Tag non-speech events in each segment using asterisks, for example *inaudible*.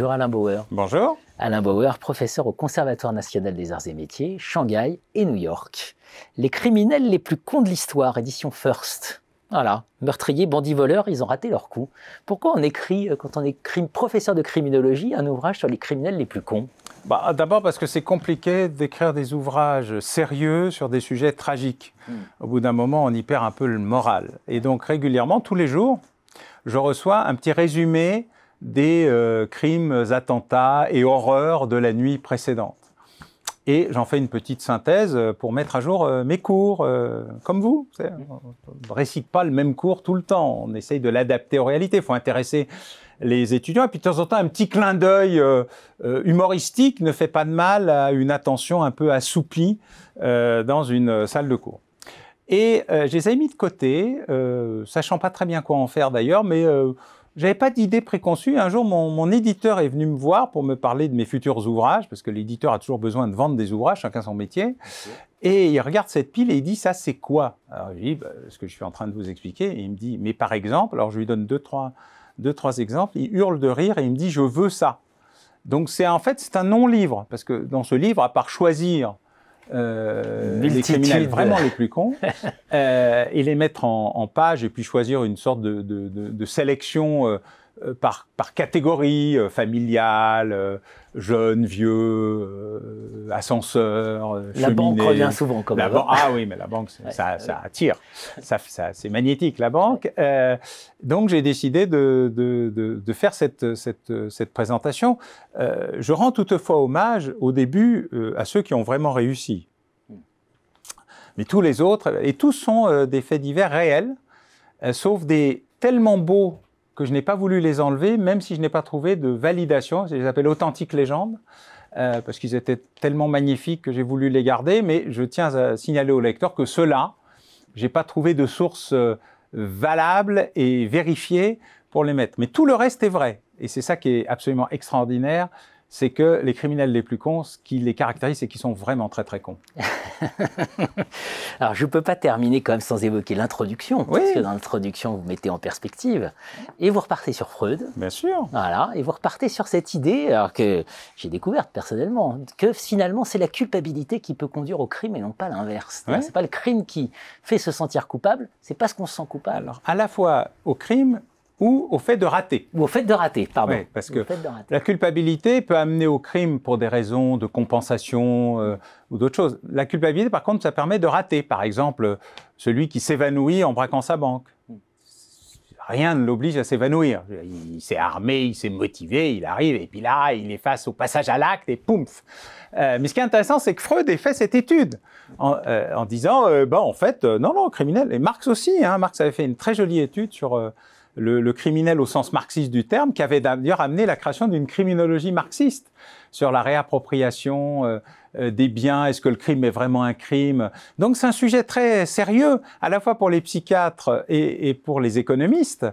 Bonjour Alain Bauer. Bonjour. Alain Bauer, professeur au Conservatoire national des arts et métiers, Shanghai et New York. Les criminels les plus cons de l'histoire, édition First. Voilà, meurtriers, bandits, voleurs, ils ont raté leur coup. Pourquoi on écrit, euh, quand on est professeur de criminologie, un ouvrage sur les criminels les plus cons bah, D'abord parce que c'est compliqué d'écrire des ouvrages sérieux sur des sujets tragiques. Hmm. Au bout d'un moment, on y perd un peu le moral. Et donc régulièrement, tous les jours, je reçois un petit résumé des euh, crimes, attentats et horreurs de la nuit précédente. Et j'en fais une petite synthèse euh, pour mettre à jour euh, mes cours, comme vous. On ne récite pas le même cours tout le temps, on essaye de l'adapter aux réalités, il faut intéresser les étudiants. Et puis de temps en temps, un petit clin d'œil humoristique ne fait pas de mal à une attention un peu assoupie dans une salle de cours. Et j'ai je les ai mis de côté, sachant pas très bien quoi en faire d'ailleurs, mais j'avais pas d'idée préconçue. Un jour, mon, éditeur est venu me voir pour me parler de mes futurs ouvrages, parce que l'éditeur a toujours besoin de vendre des ouvrages, chacun son métier. Et il regarde cette pile et il dit ça, c'est quoi Alors je dis bah, ce que je suis en train de vous expliquer. Et il me dit mais par exemple, alors je lui donne deux trois deux trois exemples. Il hurle de rire et il me dit je veux ça. Donc c'est en fait c'est un non livre parce que dans ce livre, à part choisir euh, les criminels vraiment les plus cons *laughs* euh, et les mettre en, page et puis choisir une sorte de, de, de sélection euh, euh, par, catégorie euh, familiale, euh, jeune, vieux, ascenseur, La banque revient souvent quand même. Hein. ah oui, mais la banque, ça, attire. Ça, c'est magnétique, la banque. donc j'ai décidé de, faire cette, cette, cette présentation. je rends toutefois hommage au début à ceux qui ont vraiment réussi. Mais tous les autres, et tous sont des faits divers réels, sauf des tellement beaux que je n'ai pas voulu les enlever, même si je n'ai pas trouvé de validation. Je les appelle authentiques légendes, euh, parce qu'ils étaient tellement magnifiques que j'ai voulu les garder. Mais je tiens à signaler au lecteur que ceux-là, n'ai pas trouvé de source euh, valable et vérifiée pour les mettre. Mais tout le reste est vrai. Et c'est ça qui est absolument extraordinaire c'est que les criminels les plus cons, ce qui les caractérise, c'est qu'ils sont vraiment très très cons. *laughs* Alors je ne peux pas terminer quand même sans évoquer l'introduction, parce que dans l'introduction, vous mettez en perspective, et vous repartez sur Freud. Bien sûr. Voilà, et vous repartez sur cette idée, alors que j'ai découverte personnellement, que finalement c'est la culpabilité qui peut conduire au crime et non pas l'inverse. C'est pas le crime qui fait se sentir coupable, c'est parce qu'on se sent coupable. Alors à la fois au crime ou au fait de rater. Ou au fait de rater, pardon. parce que la culpabilité peut amener au crime pour des raisons de compensation euh, ou d'autres choses. La culpabilité, par contre, ça permet de rater. Par exemple, celui qui s'évanouit en braquant sa banque. Rien ne l'oblige à s'évanouir. Il, s'est armé, il s'est motivé, il arrive, et puis là, il est face au passage à l'acte, et poumf. Euh, mais ce qui est intéressant, c'est que Freud ait fait cette étude en, euh, disant, ben en fait, non, non, criminel, et Marx aussi, hein. Marx avait fait une très jolie étude sur le, le, criminel au sens marxiste du terme, qui avait d'ailleurs amené la création d'une criminologie marxiste sur la réappropriation euh, euh, des biens, est-ce que le crime est vraiment un crime Donc c'est un sujet très sérieux, à la fois pour les psychiatres et, pour les économistes.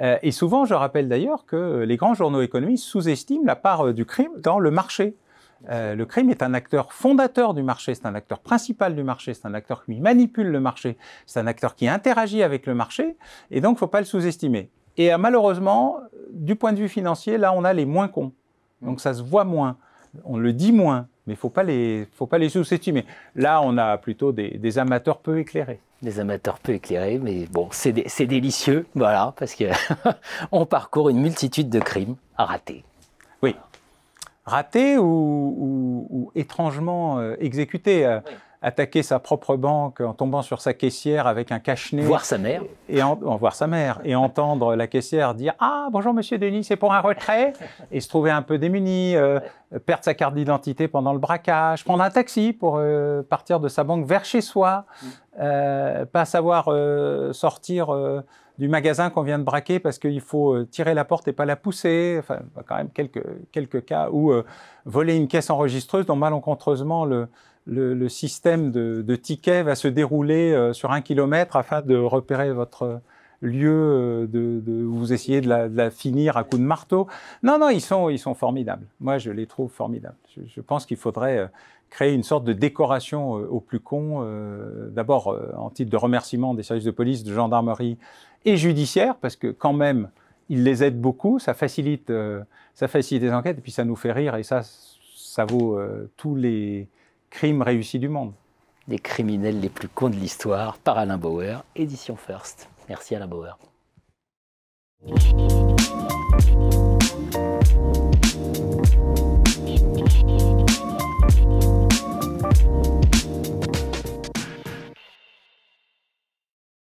Euh, et souvent, je rappelle d'ailleurs que les grands journaux économistes sous-estiment la part du crime dans le marché euh, le crime est un acteur fondateur du marché, c'est un acteur principal du marché, c'est un acteur qui manipule le marché, c'est un acteur qui interagit avec le marché, et donc il ne faut pas le sous-estimer. Et euh, malheureusement, du point de vue financier, là, on a les moins cons. Donc ça se voit moins, on le dit moins, mais il faut pas les, faut pas les sous-estimer. Là, on a plutôt des, amateurs peu éclairés. Des amateurs peu éclairés, mais bon, c'est délicieux, voilà, parce qu'on *laughs* parcourt une multitude de crimes ratés. Oui raté ou, étrangement euh, exécuté. Euh, attaquer sa propre banque en tombant sur sa caissière avec un cache-nez. Voir sa mère. Et en, voir sa mère. Et entendre la caissière dire Ah, bonjour monsieur Denis, c'est pour un retrait. Et se trouver un peu démuni, euh, perdre sa carte d'identité pendant le braquage, prendre un taxi pour partir de sa banque vers chez soi, mm. pas savoir sortir du magasin qu'on vient de braquer parce qu'il faut euh, tirer la porte et pas la pousser. Enfin, quand même quelques, quelques cas où euh, voler une caisse enregistreuse dont malencontreusement le, le, système de, de tickets va se dérouler euh, sur un kilomètre afin de repérer votre, lieu euh, de, où vous essayez de la, finir à coups de marteau. Non, non, ils sont, formidables. Moi, je les trouve formidables. Je, pense qu'il faudrait euh, créer une sorte de décoration euh, au plus con, d'abord en titre de remerciement des services de police, de gendarmerie et judiciaire, parce que quand même, ils les aident beaucoup, ça facilite, ça facilite les enquêtes, et puis ça nous fait rire, et ça, ça vaut tous les crimes réussis du monde. Les criminels les plus cons de l'histoire, par Alain Bauer, édition First. Merci à la Bauer.